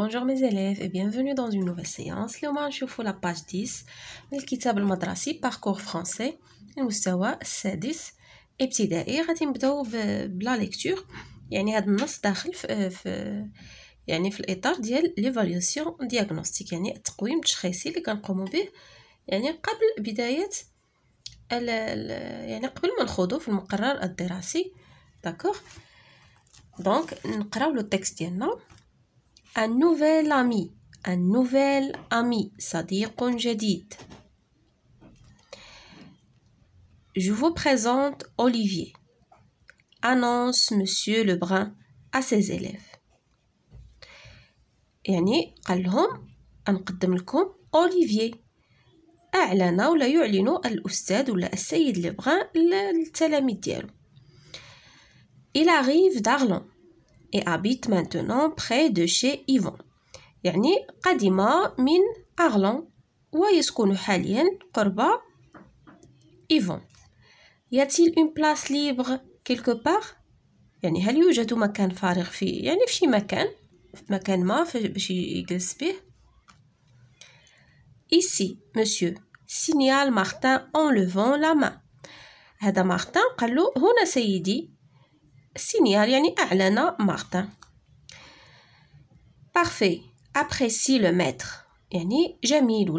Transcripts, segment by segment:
Bonjour mes élèves et bienvenue dans une nouvelle séance اليوم غنشوفوا la page 10 من الكتاب المدرسي باركور فرونسي المستوى السادس ابتدائي غادي نبداو بلا ليكتور يعني هذا النص داخل في, في يعني في الاطار ديال ليفاليوسيون دياغنوستيك يعني التقويم التشخيصي اللي كنقومو به يعني قبل بدايه الـ ال يعني قبل ما نخوضو في المقرر الدراسي داكوغ دونك نقراو لو تيكست ديالنا Un nouvel ami. Un nouvel ami. صديق جديد. Je vous présente Olivier. Annonce Monsieur Lebrun à ses élèves. يعني قال لهم أنقدم لكم أوليفيي أعلن ولا يعلن الأستاذ ولا السيد Lebrun للتلاميذ ديالو Il arrive d'Arlon et habite maintenant près de chez Yvon. يعني kadima من Arlan ويسكن حاليا قرب y a-t-il une place libre quelque part يعني هل يوجد مكان فارغ في يعني في شي مكان مكان ما يجلس ici monsieur signale Martin en levant la main هذا مارتن قال له signal, yani a'lana Martin. Parfait. Apprécie le maître. Yani jamil ou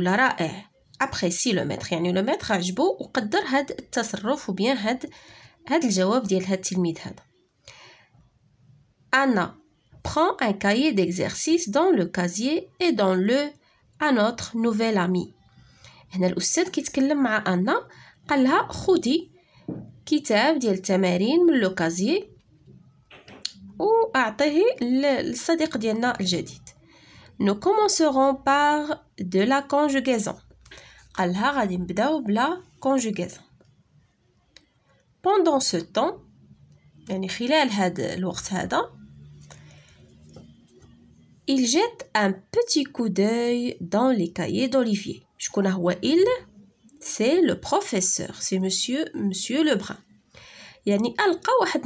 Apprécie le maître. Yani le maître a ou qaddar had a ou bien had had l'jawab had tilmid had. Anna. prend un cahier d'exercice dans le casier et dans le à notre nouvel ami. هنا Elle كيتكلم مع أنا قال لها Elle كتاب ديال التمارين من nous commencerons par de la conjugaison قالها غادي conjugaison Pendant ce temps Il jette un petit coup d'œil dans les cahiers d'Olivier. شكون C'est le professeur, c'est monsieur monsieur Lebrun. يعني ألقى واحد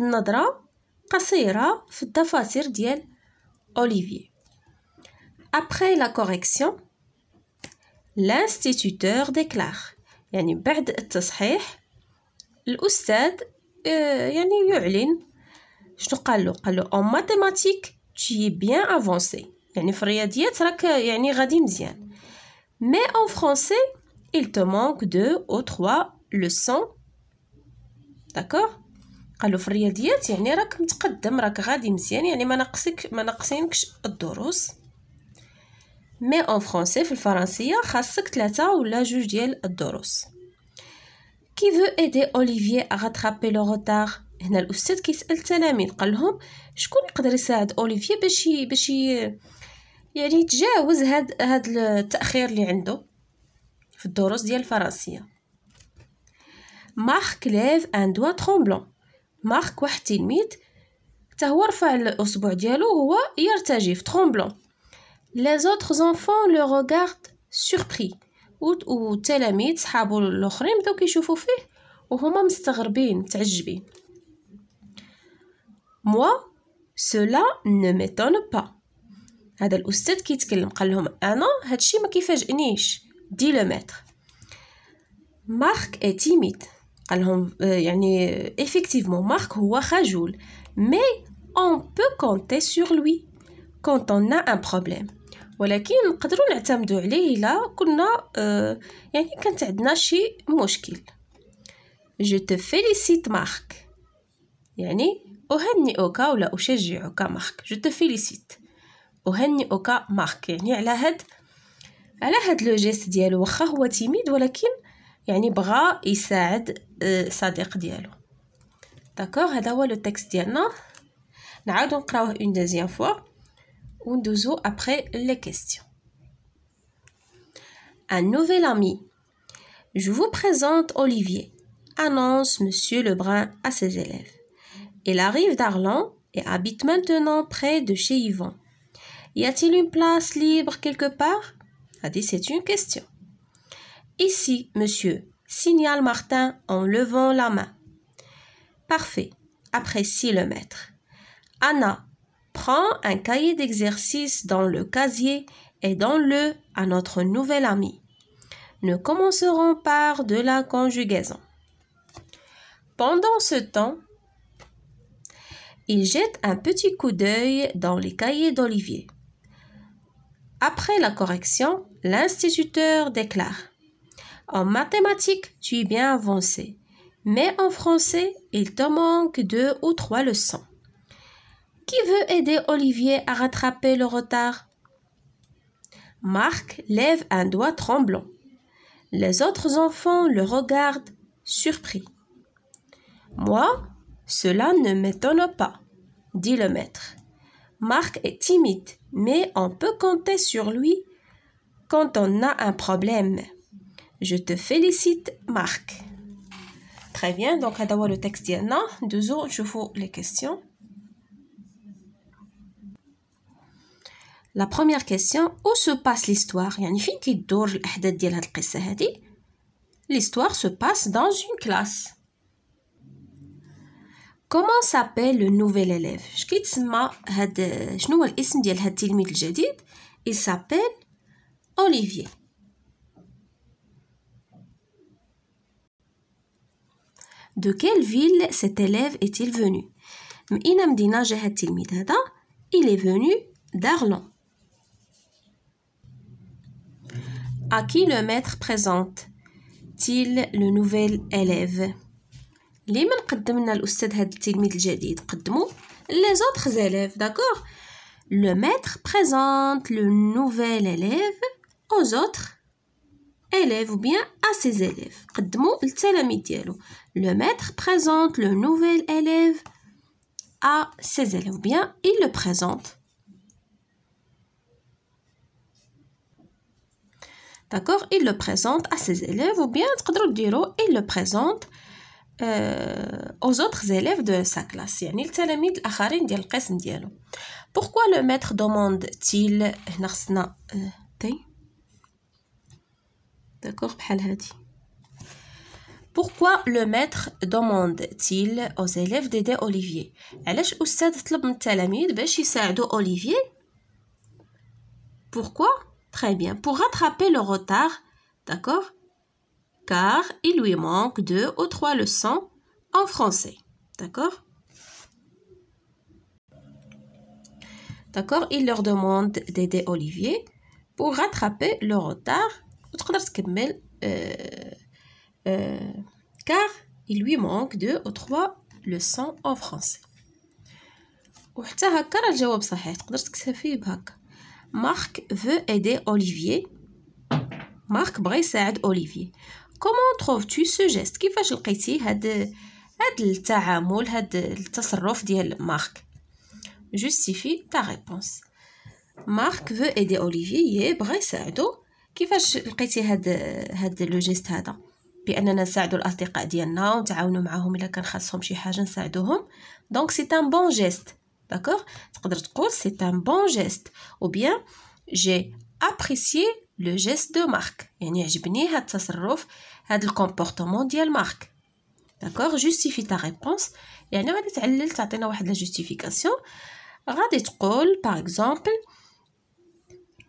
après la correction, l'instituteur déclare en mathématiques tu es bien avancé mais en français il te manque deux ou trois leçons d'accord قالوا في الرياضيات يعني راك متقدم راك غادي مزيان يعني ما ناقصك ما ناقصينكش الدروس مي اون فرونسي في الفرنسيه خاصك ثلاثه ولا جوج ديال الدروس كي فو ايدي اوليفيي اغاترابي لو روتار هنا الاستاذ كيسال التلاميذ قال لهم شكون يقدر يساعد اوليفيي باش باش يعني يتجاوز هاد هاد التاخير اللي عنده في الدروس ديال الفرنسيه مارك ليف ان دوا ترومبلون مارك واحد التلميذ حتى هو رفع الاصبع ديالو هو يرتجف ترومبلون لي زوتر زونفون لو روغارد سوربري التلاميذ صحابو الاخرين بداو كيشوفوا فيه وهما مستغربين متعجبين موا سولا نو ميتون با هذا الاستاذ كيتكلم قال لهم انا هادشي ما كيفاجئنيش دي لو متر مارك اي تيميد قال لهم آه، يعني ايفيكتيفمون مارك هو خجول مي اون بو كونتي سور لوي كونت اون ان بروبليم ولكن نقدروا نعتمدوا عليه الا كنا آه، يعني كانت عندنا شي مشكل جو تو فيليسيت مارك يعني اهنئك ولا اشجعك مارك جو تو félicite اهنئك مارك يعني على هاد على هاد لو جيست ديالو واخا هو تيميد ولكن يعني بغى يساعد الصديق ديالو a le texte لو تيكست ديالنا une deuxième fois دوزيام فوا وندوزو après, les questions Un nouvel ami. Je vous présente Olivier, annonce Monsieur Lebrun à ses élèves. Il arrive d'Arlan et habite maintenant près de chez Yvon. Y a-t-il une place libre quelque part dit C'est une question. Ici, monsieur, signale Martin en levant la main. Parfait, apprécie le maître. Anna, prends un cahier d'exercice dans le casier et donne-le à notre nouvel ami. Nous commencerons par de la conjugaison. Pendant ce temps, il jette un petit coup d'œil dans les cahiers d'Olivier. Après la correction, l'instituteur déclare en mathématiques, tu es bien avancé, mais en français, il te manque deux ou trois leçons. Qui veut aider Olivier à rattraper le retard Marc lève un doigt tremblant. Les autres enfants le regardent, surpris. Moi, cela ne m'étonne pas, dit le maître. Marc est timide, mais on peut compter sur lui quand on a un problème. Je te félicite, Marc. Très bien, donc à le texte d'Iana. Deux autres, je vous les questions. La première question, où se passe l'histoire L'histoire se passe dans une classe. Comment s'appelle le nouvel élève Il s'appelle Olivier. de quelle ville cet élève est-il venu Il est venu d'Arlon. À qui le maître présente-t-il le nouvel élève les autres élèves, d'accord Le maître présente le nouvel élève aux autres élève ou bien à ses élèves. Le maître présente le nouvel élève à ses élèves ou bien il le présente. D'accord Il le présente à ses élèves ou bien il le présente euh, aux autres élèves de sa classe pourquoi le maître demande-t-il euh, euh, D'accord Pourquoi le maître demande-t-il aux élèves d'aider Olivier Olivier Pourquoi Très bien. Pour rattraper le retard, d'accord Car il lui manque deux ou trois leçons en français. D'accord D'accord Il leur demande d'aider Olivier pour rattraper le retard وتقدر car il lui manque deux ou trois leçons en français وحتى هكا راه الجواب صحيح تقدر تكتفي بهكا مارك veut aider Olivier مارك بغى يساعد أوليفيي كومون تروفتو سو جيست كيفاش لقيتي هاد هاد التعامل هاد التصرف ديال مارك جوستيفي تا ريبونس مارك فو ايدي اوليفيي كيفاش لقيتي هاد هاد لوجيست هذا باننا نساعدوا الاصدقاء ديالنا ونتعاونوا معاهم الا كان خاصهم شي حاجه نساعدوهم دونك سي ان بون جيست داكوغ تقدر تقول سي ان بون جيست او بيان جي ابريسيي لو جيست دو مارك يعني عجبني هاد التصرف هاد الكومبورتمون ديال مارك داكوغ جوستيفي تا ريبونس يعني غادي تعلل تعطينا واحد لا جوستيفيكاسيون غادي تقول باغ اكزومبل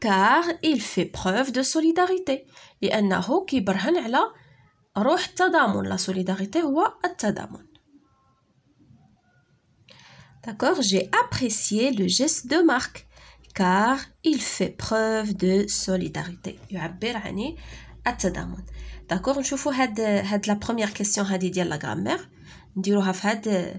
car il fait preuve de solidarité لأنه كيبرهن على روح التضامن la solidarité هو التضامن D'accord J'ai apprécié le geste de Marc car il fait preuve de solidarité. يعبر عن التضامن. D'accord نشوفوا هاد هاد la première question هذه ديال la grammaire نديروها في هاد